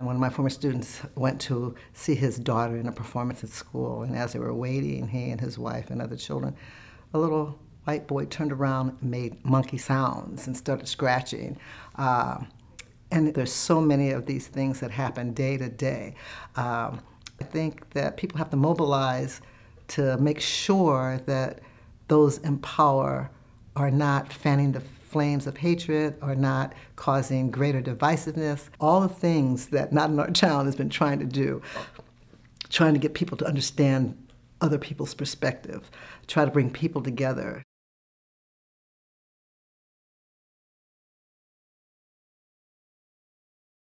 One of my former students went to see his daughter in a performance at school, and as they were waiting, he and his wife and other children, a little white boy turned around and made monkey sounds and started scratching. Uh, and there's so many of these things that happen day to day. Um, I think that people have to mobilize to make sure that those in power are not fanning the flames of hatred or not causing greater divisiveness, all the things that Not Another Child has been trying to do, trying to get people to understand other people's perspective, try to bring people together.